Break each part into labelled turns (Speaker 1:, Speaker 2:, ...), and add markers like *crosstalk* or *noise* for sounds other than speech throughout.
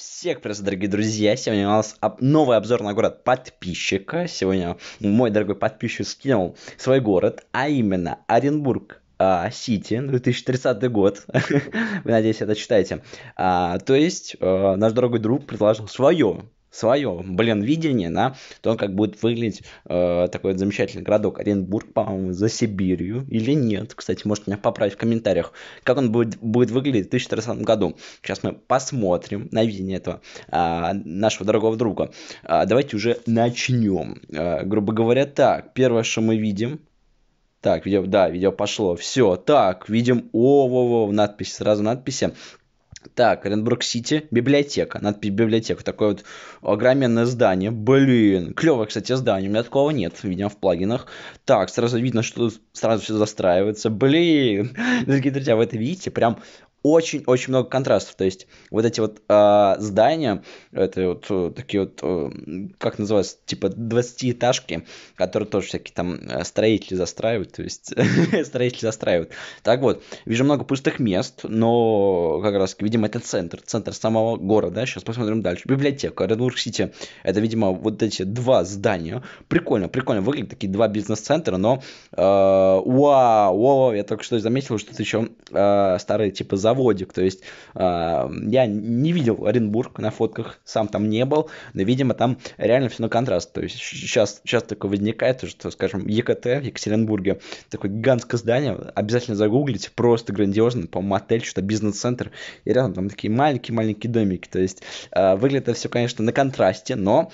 Speaker 1: Всех привет, дорогие друзья! Сегодня у нас об... новый обзор на город подписчика. Сегодня мой дорогой подписчик скинул свой город, а именно Оренбург. А, Сити, 2030 год. *laughs* Вы, надеюсь, это читаете. Uh, то есть, uh, наш дорогой друг предложил свое свое, блин, видение, на то, как будет выглядеть э, такой вот замечательный городок Оренбург, по-моему, за Сибирью или нет. Кстати, может меня поправить в комментариях, как он будет, будет выглядеть в 2014 году. Сейчас мы посмотрим на видение этого э, нашего дорогого друга. Э, давайте уже начнем. Э, а, грубо говоря, так, первое, что мы видим, так, видео, да, видео пошло. Все, так, видим, о, во, во, надпись, сразу надписи. Так, Оренбург Сити, библиотека, надпись библиотека, такое вот огроменное здание, блин, клевое, кстати, здание, у меня такого нет, видимо, в плагинах, так, сразу видно, что сразу все застраивается, блин, *laughs* дорогие друзья, вы это видите, прям очень-очень много контрастов. То есть вот эти вот э, здания, это вот э, такие вот, э, как называется, типа 20-этажки, которые тоже всякие там э, строители застраивают, то есть *laughs* строители застраивают. Так вот, вижу много пустых мест, но как раз, видимо, это центр, центр самого города. Сейчас посмотрим дальше. Библиотека, Редбург Сити, это, видимо, вот эти два здания. Прикольно, прикольно, выглядят такие два бизнес-центра, но э, вау, вау, я только что заметил, что это еще э, старые типа заводик. То есть а, я не видел Оренбург на фотках, сам там не был, но, видимо, там реально все на контраст. То есть сейчас, сейчас такое возникает, что, скажем, ЕКТ в Екатеринбурге, такое гигантское здание, обязательно загуглить просто грандиозно, по-моему, отель, что-то бизнес-центр, и рядом там такие маленькие-маленькие домики. То есть а, выглядит это все, конечно, на контрасте, но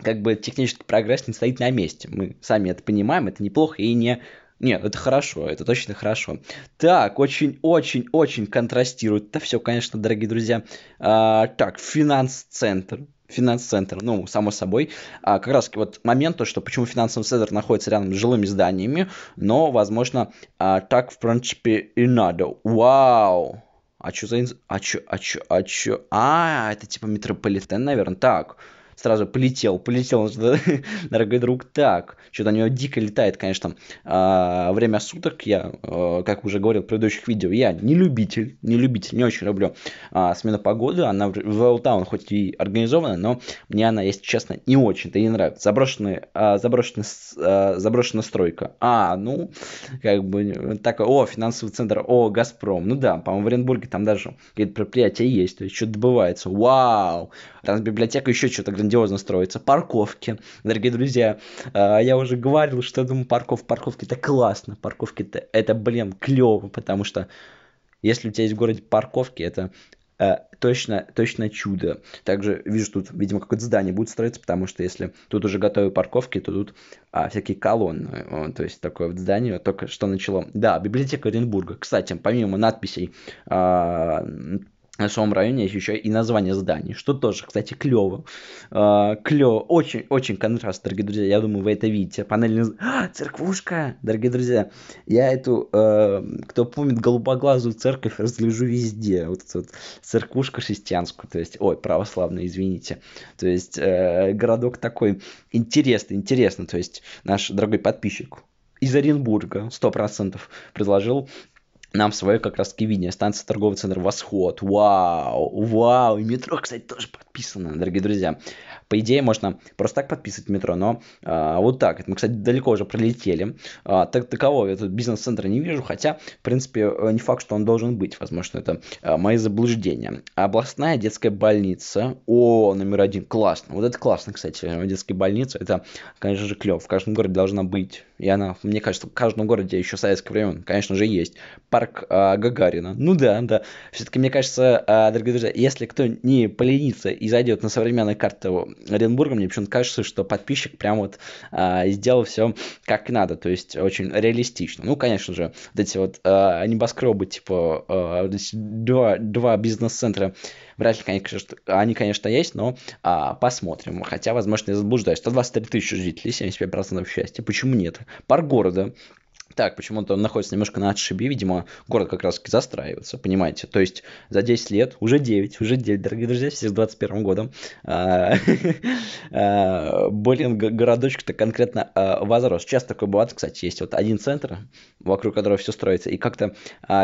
Speaker 1: как бы технический прогресс не стоит на месте. Мы сами это понимаем, это неплохо и не нет, это хорошо, это точно хорошо. Так, очень-очень-очень контрастирует. Это все, конечно, дорогие друзья. А, так, финанс-центр. Финанс-центр, ну, само собой. А, как раз вот момент, то, что почему финансовый центр находится рядом с жилыми зданиями, но, возможно, а, так, в принципе, и надо. Вау! А что за... Инз... А что, а что, а что? А, это типа метрополитен, наверное. Так, сразу полетел, полетел *laughs* дорогой друг, так, что-то на него дико летает, конечно, а, время суток, я, э, как уже говорил в предыдущих видео, я не любитель, не любитель, не очень люблю а, смену погоды, она в Вэлтаун хоть и организована, но мне она, если честно, не очень-то не нравится, заброшенная, заброшенная, заброшенная стройка, а, ну, как бы, так, о, финансовый центр, о, Газпром, ну да, по-моему, в Оренбурге там даже какие-то предприятия есть, то есть что-то добывается, вау, там библиотека еще что-то грандиозно строится. Парковки, дорогие друзья. А, я уже говорил, что я думаю, парков, парковки это классно. Парковки это, это блин, клево, потому что если у тебя есть в городе парковки, это э, точно, точно чудо. Также вижу тут, видимо, какое-то здание будет строиться, потому что если тут уже готовы парковки, то тут а, всякие колонны, то есть такое вот здание только что начало. Да, библиотека Оренбурга. Кстати, помимо надписей э, на самом районе есть еще и название зданий, что тоже, кстати, клево. А, клево, очень, очень контраст, дорогие друзья, я думаю, вы это видите. Панельный... А, церквушка, дорогие друзья, я эту, э, кто помнит голубоглазую церковь, разгляжу везде. Вот эта вот церквушка христианскую, то есть, ой, православную, извините. То есть, э, городок такой интересный, интересно, то есть, наш дорогой подписчик, из Оренбурга, 100% предложил нам свое как раз таки видение. Станция торговый центр Восход. Вау, вау. И метро, кстати, тоже подписано, дорогие друзья. По идее, можно просто так подписывать метро, но а, вот так. мы, кстати, далеко уже пролетели. А, так такового я тут бизнес-центра не вижу, хотя, в принципе, э, не факт, что он должен быть. Возможно, это а, мои заблуждения. Областная детская больница. О, номер один. Классно. Вот это классно, кстати, э, детская больница. Это, конечно же, клево. В каждом городе должна быть. И она, мне кажется, в каждом городе еще советское время, конечно же, есть. Парк а, Гагарина. Ну да, да. Все-таки, мне кажется, а, дорогие друзья, если кто не поленится и зайдет на современные карты Оренбурга, мне почему-то кажется, что подписчик прям вот э, сделал все как надо, то есть очень реалистично. Ну, конечно же, вот эти вот э, небоскребы, типа э, два, два бизнес-центра, вряд ли, конечно, они, конечно, есть, но э, посмотрим. Хотя, возможно, я заблуждаюсь. 123 тысячи жителей, 75% счастья. Почему нет? Парк города так, почему-то он находится немножко на отшибе, видимо, город как раз-таки застраивается, понимаете. То есть за 10 лет, уже 9, уже 9, дорогие друзья, все с 21 годом, а, *laughs* а, блин, городочка то конкретно а, возрос. Сейчас такой бывает, кстати, есть вот один центр, вокруг которого все строится, и как-то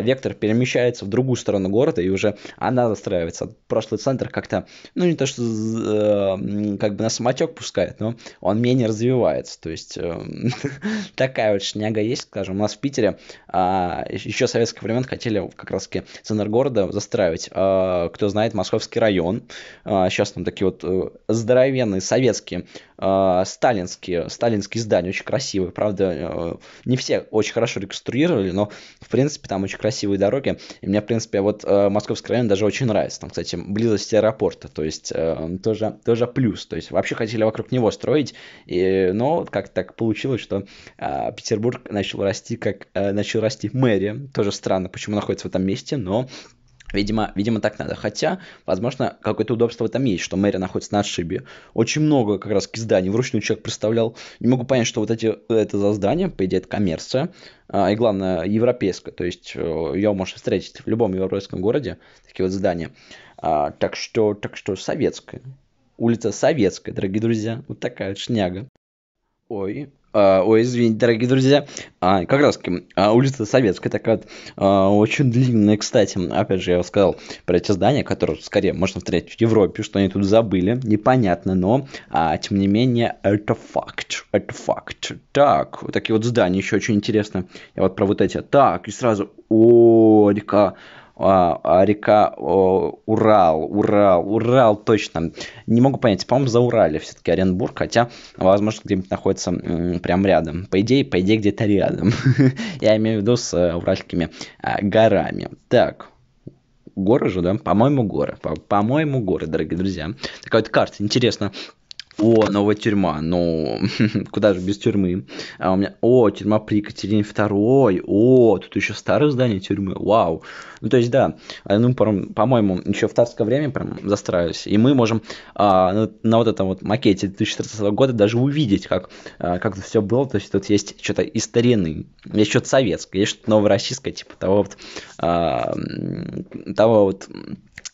Speaker 1: вектор перемещается в другую сторону города, и уже она застраивается. Прошлый центр как-то, ну не то, что э, как бы на самотек пускает, но он менее развивается. То есть эм, *laughs* такая вот шняга есть, скажем, у нас в Питере а, еще в советских времен хотели как раз-таки центр города застраивать, а, кто знает, Московский район. А, сейчас там такие вот э, здоровенные советские, а, сталинские, сталинские здания, очень красивые. Правда, э, не все очень хорошо реконструировали, но, в принципе, там очень красивые дороги. И мне, в принципе, вот э, Московский район даже очень нравится. Там, кстати, близость аэропорта, то есть тоже, тоже плюс. То есть вообще хотели вокруг него строить, и, но как так получилось, что а, Петербург начал начал расти, как э, начал расти Мэри. Тоже странно, почему находится в этом месте, но Видимо, видимо, так надо. Хотя, возможно, какое-то удобство в этом есть, что мэрия находится на отшибе. Очень много как раз зданий вручную человек представлял. Не могу понять, что вот эти, это за здание, по идее, это коммерция. А, и главное, европейская. То есть, э, ее можно встретить в любом европейском городе, такие вот здания. А, так что, так что советская. Улица Советская, дорогие друзья. Вот такая вот шняга. Ой, а, ой, извините, дорогие друзья. А, как раз а, улица Советская такая а, очень длинная, кстати. Опять же, я сказал про эти здания, которые скорее можно встретить в Европе, что они тут забыли, непонятно, но а, тем не менее это факт, это факт. Так, вот такие вот здания еще очень интересные. Я вот про вот эти. Так, и сразу, о, река а, а, река о, Урал, Урал, Урал, точно. Не могу понять, по-моему, за Урале все-таки Оренбург, хотя, возможно, где-нибудь находится м, прям рядом. По идее, по идее, где-то рядом. *laughs* Я имею в виду с э, уральскими э, горами. Так, горы же, да? По-моему, горы. По-моему, горы, дорогие друзья. Такая вот карта, интересно, о, новая тюрьма. Ну, *laughs* куда же без тюрьмы? А у меня, о, тюрьма при Екатерине II. О, тут еще старое здание тюрьмы. Вау. Ну, то есть, да, а, ну, по-моему, еще в царское время прям застраивались. И мы можем а, на, ну, на вот этом вот макете 2014 года даже увидеть, как, а, как все было. То есть, тут есть что-то из старины, есть что-то советское, есть что-то новороссийское, типа того вот, а, того вот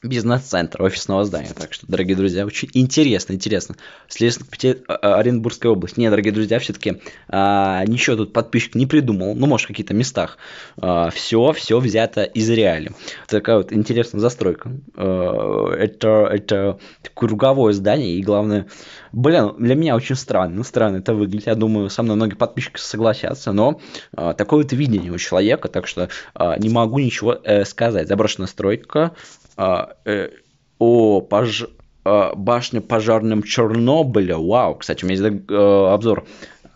Speaker 1: бизнес-центр офисного здания. Так что, дорогие друзья, очень интересно, интересно. Следственно, а, а, Оренбургская область. Нет, дорогие друзья, все-таки а, ничего тут подписчик не придумал. Ну, может, в каких-то местах. А, все, все взято из реали. Такая вот интересная застройка. А, это, это круговое здание, и главное... Блин, для меня очень странно, странно это выглядит. Я думаю, со мной многие подписчики согласятся, но а, такое вот видение у человека, так что а, не могу ничего э, сказать. Заброшенная стройка, а, э, о пож... а, башне пожарным Чернобыля. Вау, кстати, у меня есть э, обзор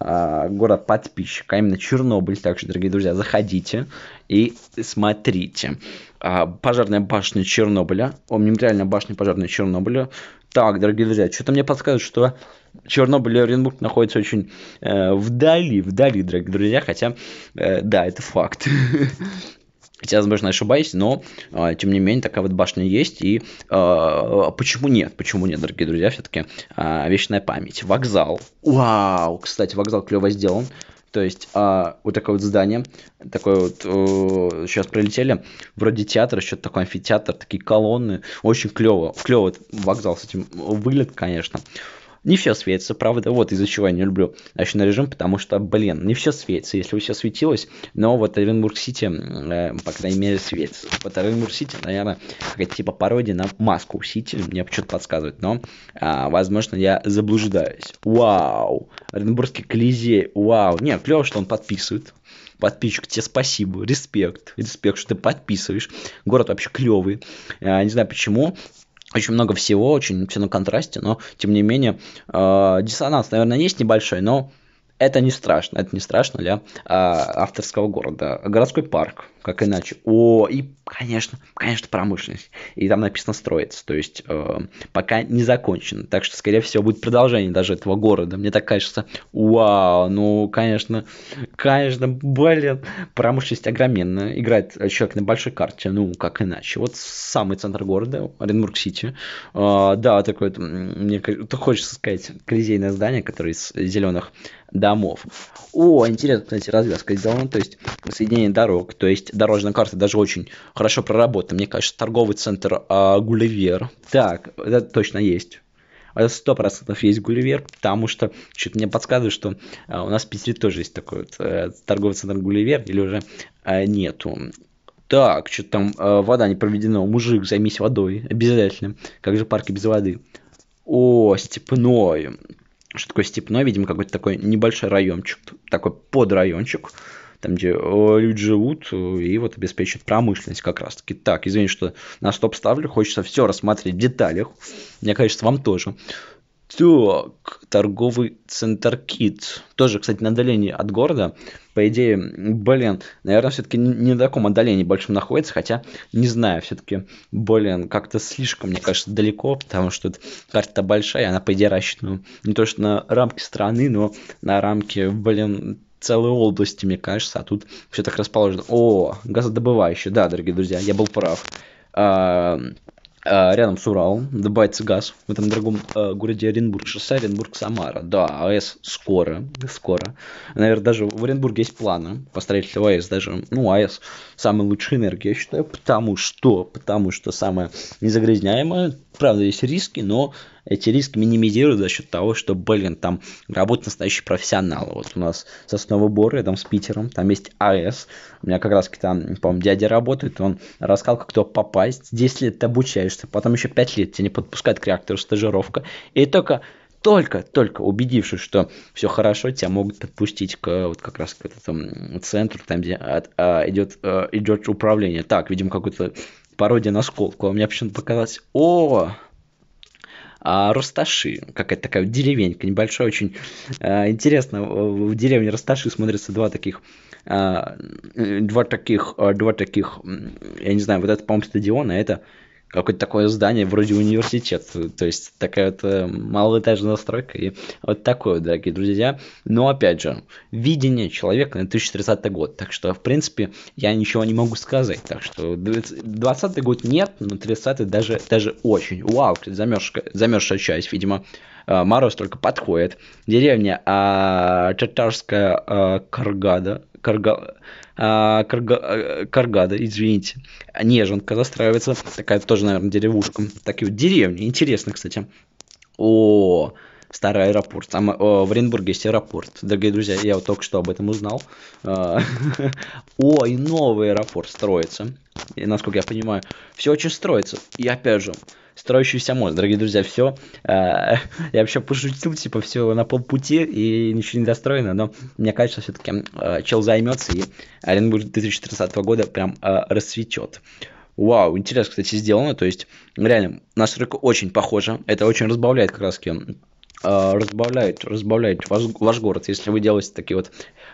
Speaker 1: э, город подписчика, а именно Чернобыль. Так что, дорогие друзья, заходите и смотрите. пожарная башня Чернобыля. О, мемориальная башня пожарной Чернобыля. Так, дорогие друзья, что-то мне подсказывает, что Чернобыль и Оренбург находятся очень э, вдали, вдали, дорогие друзья, хотя, э, да, это факт. *laughs* Хотя, возможно, ошибаюсь, но, э, тем не менее, такая вот башня есть. И э, почему нет? Почему нет, дорогие друзья? Все-таки э, а, вечная память. Вокзал. Вау! Кстати, вокзал клево сделан. То есть а, вот такое вот здание, такое вот, э, сейчас пролетели, вроде театр, еще такой амфитеатр, такие колонны, очень клево, клево вокзал с этим вылет, конечно. Не все светится, правда, вот из-за чего я не люблю ночной режим, потому что, блин, не все светится. Если бы все светилось, но вот Оренбург Сити, э, по крайней мере, светится. Вот Оренбург Сити, наверное, какая-то типа пародия на маску Сити, мне что-то подсказывает, но, э, возможно, я заблуждаюсь. Вау! Оренбургский Колизей, вау! Не, клево, что он подписывает подписчик, тебе спасибо, респект, респект, что ты подписываешь. Город вообще клевый. Я а, не знаю почему, очень много всего, очень все на контрасте, но тем не менее э, диссонанс, наверное, есть небольшой, но это не страшно, это не страшно для э, авторского города. Городской парк, как иначе. О, и, конечно, конечно, промышленность. И там написано строится, то есть э, пока не закончено. Так что, скорее всего, будет продолжение даже этого города. Мне так кажется, вау, ну, конечно, конечно, блин, промышленность огроменная. Играет человек на большой карте, ну, как иначе. Вот самый центр города, Оренбург-Сити. Э, да, такое, мне хочется сказать, колизейное здание, которое из зеленых домов. О, интересно, кстати, развязка сделана, то есть соединение дорог, то есть дорожная карта даже очень хорошо проработана. Мне кажется, торговый центр э, Гулливер. Так, это точно есть. А сто процентов есть Гулливер, потому что что-то мне подсказывает, что э, у нас в Питере тоже есть такой вот э, торговый центр Гулливер, или уже э, нету. Так, что-то там э, вода не проведена. Мужик, займись водой. Обязательно. Как же парки без воды? О, степной. Что такое степной? Видимо, какой-то такой небольшой райончик. Такой подрайончик там, где э, люди живут, э, и вот обеспечит промышленность как раз-таки. Так, извините, что на стоп ставлю, хочется все рассматривать в деталях. Мне кажется, вам тоже. Так, торговый центр Кит. Тоже, кстати, на отдалении от города. По идее, блин, наверное, все-таки не на таком отдалении большом находится, хотя, не знаю, все-таки, блин, как-то слишком, мне кажется, далеко, потому что карта большая, она, по идее, рассчитана не то что на рамки страны, но на рамки, блин, целой мне кажется, а тут все так расположено. О, газодобывающий, да, дорогие друзья, я был прав. А, а, рядом с Уралом добывается газ в этом дорогом а, городе Оренбург, шоссе Оренбург-Самара. Да, АЭС скоро, скоро. Наверное, даже в Оренбурге есть планы по строительству АЭС. Даже, ну, АЭС самая лучшая энергия, я считаю, потому что, потому что самая незагрязняемая. Правда, есть риски, но эти риски минимизируют за счет того, что, блин, там работают настоящие профессионалы. Вот у нас Сосновобор рядом с Питером, там есть АЭС, у меня как раз там, по-моему, дядя работает, он рассказал, как туда попасть, 10 лет ты обучаешься, потом еще 5 лет тебя не подпускают к реактору стажировка, и только только-только убедившись, что все хорошо, тебя могут подпустить к вот как раз к этому центру, там, где от, а, идет, а, идет управление. Так, видимо, какую-то пародия на сколку. А мне почему-то показалось, о, а, Росташи, какая-то такая деревенька небольшая, очень а, интересно, в деревне Росташи смотрятся а, э, два таких, а, два таких, а, два таких, я не знаю, вот это, по-моему, стадион, а это какое-то такое здание вроде университет. То есть такая вот э, малоэтажная стройка и вот такое, дорогие друзья. Но опять же, видение человека на 2030 год. Так что, в принципе, я ничего не могу сказать. Так что 20 год нет, но 30 даже, даже очень. Вау, замерзшая, замерзшая часть, видимо, Э, мороз только подходит. Деревня а, чатарская а, э, Каргада, Карга, э, Карга, Каргада, извините, Неженка застраивается, такая тоже, наверное, деревушка. Такие вот деревни, интересно, кстати. О, старый аэропорт. Там о, в Оренбурге есть аэропорт. Дорогие друзья, я вот только что об этом узнал. *laughs* О, и новый аэропорт строится. И, насколько я понимаю, все очень строится. И опять же, строящийся мост. Дорогие друзья, все. Э, *laughs* я вообще пошутил, типа, все на полпути и ничего не достроено, но мне кажется, все-таки э, чел займется и Оренбург 2030 года прям э, расцветет. Вау, интересно, кстати, сделано. То есть, реально, наша настройка очень похожа. Это очень разбавляет как раз разбавляет, разбавляет ваш, ваш город, если вы делаете такие вот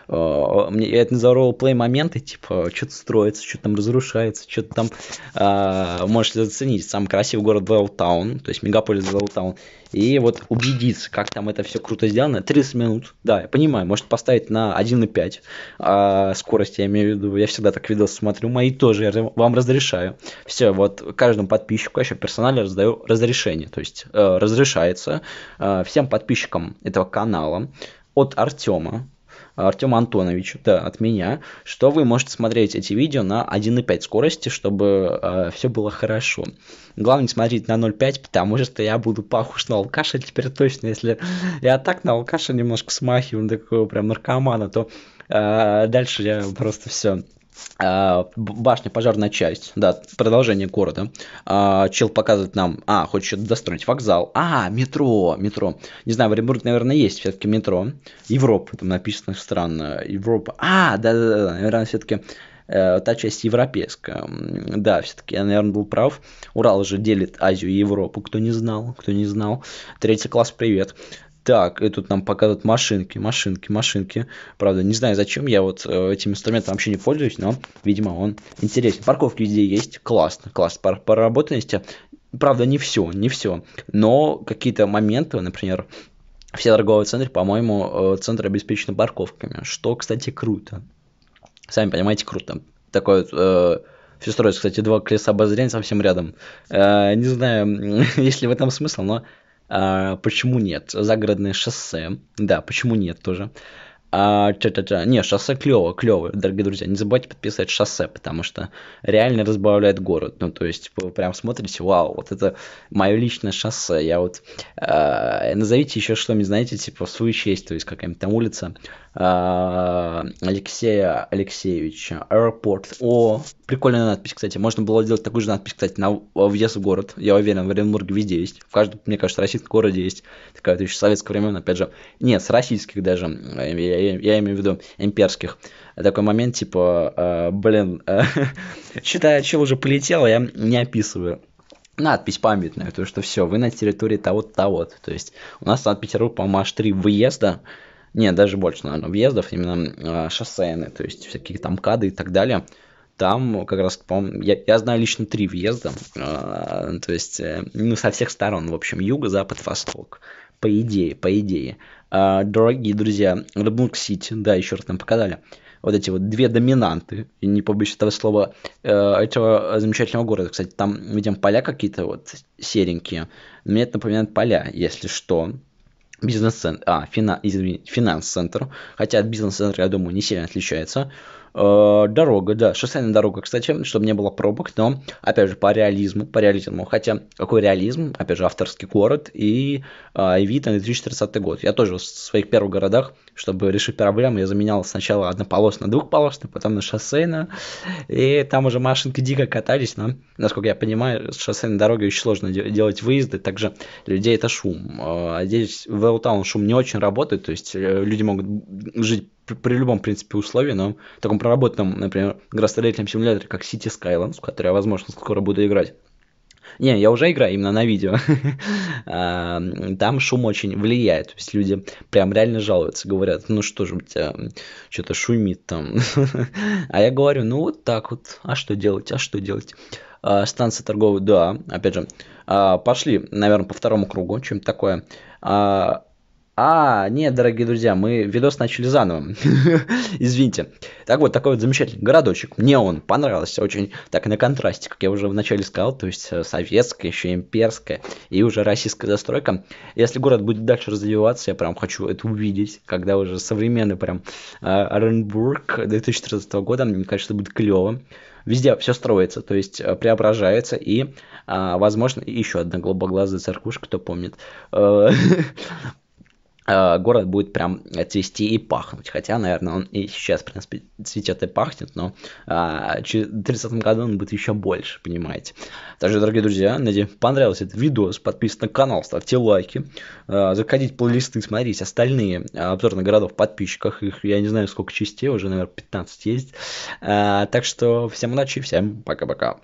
Speaker 1: Э, мне это назову роллплей моменты, типа, э, что-то строится, что-то там разрушается, что-то там э, а, можете заценить. Самый красивый город Даунтаун, то есть мегаполис Даунтаун. И вот убедиться, как там это все круто сделано. 30 минут, да, я понимаю, может поставить на 1,5 а, скорость, я имею в виду. Я всегда так видос смотрю, мои тоже, я вам разрешаю. Все, вот каждому подписчику, еще персонально раздаю разрешение, то есть э, разрешается э, всем подписчикам этого канала от Артема, Артему Антонович, да, от меня, что вы можете смотреть эти видео на 1.5 скорости, чтобы э, а, все было хорошо. Главное смотреть на 0.5, потому что я буду похож на алкаша теперь точно, если я так на алкаша немножко смахиваю, такого прям наркомана, то э, дальше я просто все а, башня, пожарная часть, да, продолжение города. А, чел показывает нам, а, хочет что достроить, вокзал, а, метро, метро. Не знаю, в Оренбурге, наверное, есть все-таки метро. Европа, там написано странно, Европа. А, да-да-да, наверное, все-таки э, та часть европейская. Да, все-таки я, наверное, был прав. Урал уже делит Азию и Европу, кто не знал, кто не знал. Третий класс, привет. Так, и тут нам показывают машинки, машинки, машинки. Правда, не знаю зачем, я вот э, этим инструментом вообще не пользуюсь, но, видимо, он интересен. Парковки везде есть, классно, классно. По, по работанности, правда, не все, не все. Но какие-то моменты, например, все торговые центры, по-моему, э, центры обеспечены парковками, что, кстати, круто. Сами понимаете, круто. Такое вот, э, все строится, кстати, два колеса обозрения совсем рядом. Э, не знаю, *laughs* есть ли в этом смысл, но а, почему нет? Загородное шоссе. Да, почему нет тоже. А, ча -ча -ча. Не, шоссе клево, клево, дорогие друзья. Не забывайте подписывать шоссе, потому что реально разбавляет город. Ну, то есть, вы прям смотрите, вау, вот это мое личное шоссе. Я вот... Э, назовите еще что-нибудь, знаете, типа в свою честь, то есть какая-нибудь там улица э, Алексея Алексеевича, аэропорт. О, прикольная надпись, кстати. Можно было сделать такую же надпись, кстати, на въезд в город. Я уверен, в Оренбурге везде есть. В каждом, мне кажется, российском городе есть такая, то еще советское времен, опять же. Нет, с российских даже. Я, я, имею в виду имперских. Такой момент, типа, э, блин, э, *laughs* считаю, чел уже полетел, я не описываю надпись памятная, то что все, вы на территории того-то, того-то. То есть у нас Санкт-Петербург, по-моему, аж три выезда, не, даже больше, наверное, въездов, именно э, шоссейные, то есть всякие там кады и так далее. Там как раз, по-моему, я, я знаю лично три въезда, э, то есть, э, ну, со всех сторон, в общем, юг, запад, восток, по идее, по идее. Э, дорогие друзья, Рыбнук-Сити, да, еще раз нам показали, вот эти вот две доминанты, и не побоюсь этого слова, э, этого замечательного города. Кстати, там, видим, поля какие-то вот серенькие. Мне это напоминает поля, если что. Бизнес-центр, а, фина, извини, финанс-центр, хотя от бизнес-центра, я думаю, не сильно отличается. Э, дорога, да, шоссейная дорога, кстати, чтобы не было пробок, но, опять же, по реализму, по реализму. Хотя, какой реализм? Опять же, авторский город и, э, и вид на 2030 год. Я тоже в своих первых городах, чтобы решить проблему, я заменял сначала однополосный на двухполосный, потом на шоссейную, и там уже машинки дико катались, но, насколько я понимаю, с шоссейной дорогой очень сложно де- делать выезды, также людей это шум. А здесь в Элтаун шум не очень работает, то есть э, люди могут жить при, при любом, в принципе, условии, но в таком проработанном, например, градостроительном симуляторе, как City Skylines, в который я, возможно, скоро буду играть. Не, я уже играю именно на видео. *laughs* А, там шум очень влияет. То есть люди прям реально жалуются, говорят, ну что же у тебя что-то шумит там. *laughs* А я говорю, ну вот так вот, а что делать, а что делать? А, станция торговая, да, опять же, а, пошли, наверное, по второму кругу, чем такое. А, нет, дорогие друзья, мы видос начали заново. *laughs* Извините. Так вот, такой вот замечательный городочек. Мне он понравился очень так на контрасте, как я уже вначале сказал, то есть э, советская, еще имперская и уже российская застройка. Если город будет дальше развиваться, я прям хочу это увидеть, когда уже современный прям э, Оренбург 2013 года, мне кажется, будет клево везде все строится, то есть э, преображается, и, возможно, еще одна голубоглазая церквушка, кто помнит, *laughs* Э, город будет прям цвести и пахнуть. Хотя, наверное, он и сейчас, в принципе, цветет и пахнет, но а, в 30 году он будет еще больше, понимаете. Также, дорогие друзья, надеюсь, понравился этот видос. Подписывайтесь на канал, ставьте лайки. А, заходите в плейлисты, смотрите остальные а, обзоры на городов в подписчиках. Их я не знаю, сколько частей, уже, наверное, 15 есть. А, так что всем удачи, всем пока-пока.